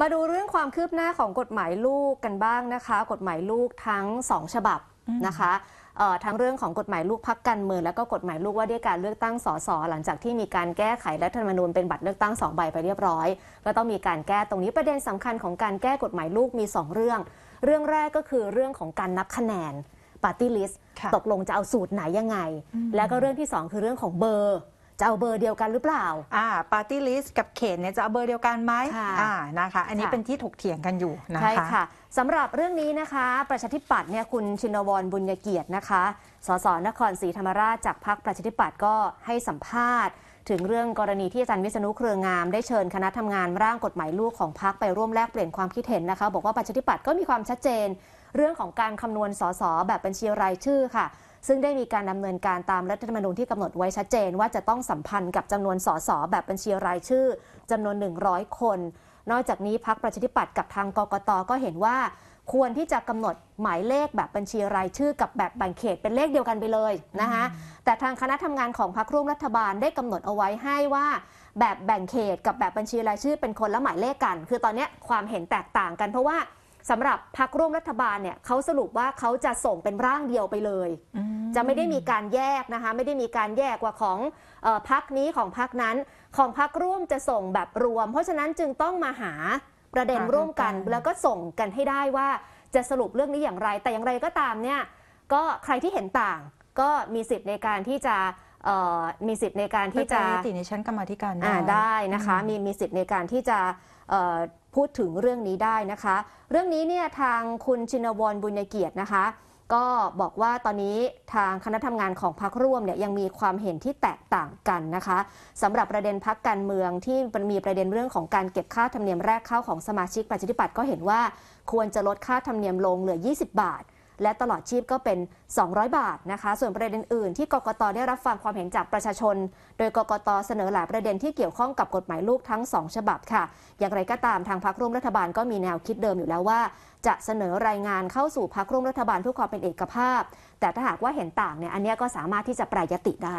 มาดูเรื่องความคืบหน้าของกฎหมายลูกกันบ้างนะคะ กฎหมายลูกทั้งสองฉบับนะคะ ทั้งเรื่องของกฎหมายลูกพักการเมืองและก็กฎหมายลูกว่าด้วยการเลือกตั้งสสหลังจากที่มีการแก้ไขรัฐธรรมนูญเป็นบัตรเลือกตั้งสองใบไปเรียบร้อยก็ต้องมีการแก้ตรงนี้ประเด็นสำคัญของการแก้กฎหมายลูกมี 2 เรื่อง เรื่องแรกก็คือเรื่องของการนับคะแนนปาร์ตี้ลิสต์ตกลงจะเอาสูตรไหนยังไง แล้วก็เรื่องที่ 2 คือเรื่องของเบอร์จะเอาเบอร์เดียวกันหรือเปล่าอ่าปาร์ตี้ลิสต์กับเขตเนี่ยจะเอาเบอร์เดียวกันไหมอ่านะคะ อันนี้เป็นที่ถกเถียงกันอยู่นะคะใช่ค่ะสำหรับเรื่องนี้นะคะ ประชาธิปัตย์เนี่ย คุณชินวรบุญเกียรตินะคะ สสนครศรีธรรมราชจากพรรคประชาธิปัตย์ก็ให้สัมภาษณ์ ถึงเรื่องกรณีที่อาจารย์วิษณุเครืองาม ได้เชิญคณะทำงานร่างกฎหมายลูกของพรรคไปร่วมแลกเปลี่ยนความคิดเห็นนะคะ บอกว่าประชาธิปัตย์ก็มีความชัดเจนเรื่องของการคำนวณสสแบบบัญชีรายชื่อค่ะซึ่งได้มีการดำเนินการตามรัฐธรรมนูญที่กำหนดไว้ชัดเจน ว่าจะต้องสัมพันธ์กับจำนวนสส แบบบัญชีรายชื่อ จำนวน 100 คน นอกจากนี้พักประชาธิปัตย์กับทางกกต ก็เห็นว่าควรที่จะกำหนดหมายเลขแบบบัญชีรายชื่อ กับแบบแบ่งเขตเป็นเลขเดียวกันไปเลยนะคะ แต่ทางคณะทำงานของพักร่วมรัฐบาลได้กำหนดเอาไว้ให้ว่าแบบแบ่งเขตกับแบบบัญชีรายชื่อ เป็นคนละหมายเลขกัน คือตอนนี้ความเห็นแตกต่างกัน เพราะว่าสำหรับพักร่วมรัฐบาลเนี่ยเขาสรุปว่าเขาจะส่งเป็นร่างเดียวไปเลยจะไม่ได้มีการแยกนะคะไม่ได้มีการแยกว่าของพักนี้ของพักนั้นของพักร่วมจะส่งแบบรวมเพราะฉะนั้นจึงต้องมาหาประเด็นร่วมกัน แล้วก็ส่งกันให้ได้ว่าจะสรุปเรื่องนี้อย่างไร แต่อย่างไรก็ตามเนี่ยก็ใครที่เห็นต่างก็มีสิทธิ์ในการที่จะมีสิทธิ์ในการที่จะติในชั้นกรรมธิการได้นะคะ มีมีสิทธิ์ในการที่จะพูดถึงเรื่องนี้ได้นะคะ เรื่องนี้เนี่ยทางคุณชินวรบุญเกียรตินะคะก็บอกว่าตอนนี้ทางคณะทำงานของพักร่วมเนี่ยยังมีความเห็นที่แตกต่างกันนะคะสำหรับประเด็นพักการเมืองที่มีประเด็นเรื่องของการเก็บค่าธรรมเนียมแรกเข้าของสมาชิกประชาธิปัตย์ก็เห็นว่า ควรจะลดค่าธรรมเนียมลงเหลือ 20 บาทและตลอดชีพก็เป็น 200 บาทนะคะ ส่วนประเด็นอื่นที่กกตได้รับฟังความเห็นจากประชาชน โดยกกตเสนอหลายประเด็นที่เกี่ยวข้องกับกฎหมายลูกทั้ง 2 ฉบับค่ะ อย่างไรก็ตามทางพรรคร่วมรัฐบาลก็มีแนวคิดเดิมอยู่แล้วว่า จะเสนอรายงานเข้าสู่พรรคร่วมรัฐบาลเพื่อความเป็นเอกภาพ แต่ถ้าหากว่าเห็นต่างเนี่ยอันนี้ก็สามารถที่จะแปรยติได้